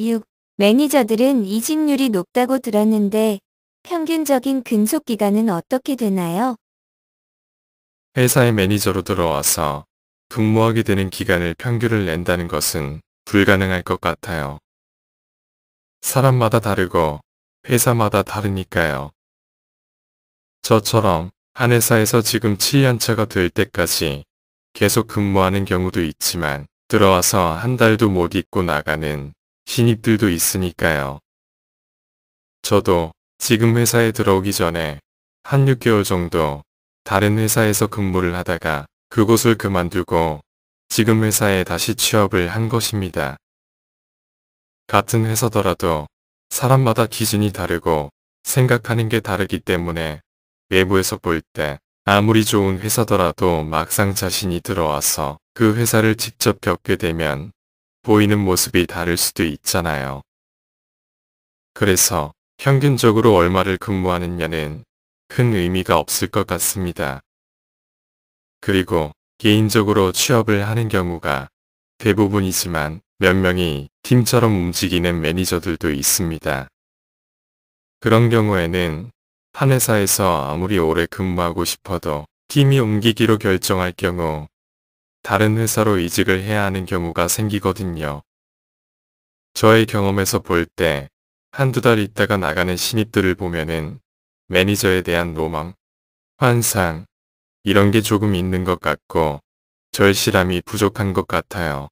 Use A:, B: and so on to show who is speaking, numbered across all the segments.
A: 6. 매니저들은 이직률이 높다고 들었는데 평균적인 근속 기간은 어떻게 되나요? 회사의 매니저로 들어와서 근무하게 되는 기간을 평균을 낸다는 것은 불가능할 것 같아요. 사람마다 다르고 회사마다 다르니까요. 저처럼 한 회사에서 지금 7년차가 될 때까지 계속 근무하는 경우도 있지만 들어와서 한 달도 못잊고 나가는 신입들도 있으니까요. 저도 지금 회사에 들어오기 전에 한 6개월 정도 다른 회사에서 근무를 하다가 그곳을 그만두고 지금 회사에 다시 취업을 한 것입니다. 같은 회사더라도 사람마다 기준이 다르고 생각하는 게 다르기 때문에 외부에서 볼 때 아무리 좋은 회사더라도 막상 자신이 들어와서 그 회사를 직접 겪게 되면 보이는 모습이 다를 수도 있잖아요. 그래서 평균적으로 얼마를 근무하느냐는 큰 의미가 없을 것 같습니다. 그리고 개인적으로 취업을 하는 경우가 대부분이지만 몇 명이 팀처럼 움직이는 매니저들도 있습니다. 그런 경우에는 한 회사에서 아무리 오래 근무하고 싶어도 팀이 옮기기로 결정할 경우 다른 회사로 이직을 해야 하는 경우가 생기거든요. 저의 경험에서 볼 때 한두 달 있다가 나가는 신입들을 보면은 매니저에 대한 로망, 환상, 이런 게 조금 있는 것 같고 절실함이 부족한 것 같아요.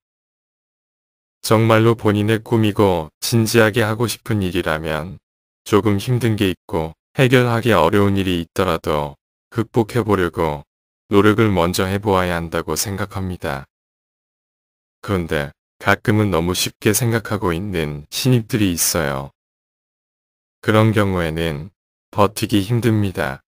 A: 정말로 본인의 꿈이고 진지하게 하고 싶은 일이라면 조금 힘든 게 있고 해결하기 어려운 일이 있더라도 극복해 보려고 노력을 먼저 해보아야 한다고 생각합니다. 그런데 가끔은 너무 쉽게 생각하고 있는 신입들이 있어요. 그런 경우에는 버티기 힘듭니다.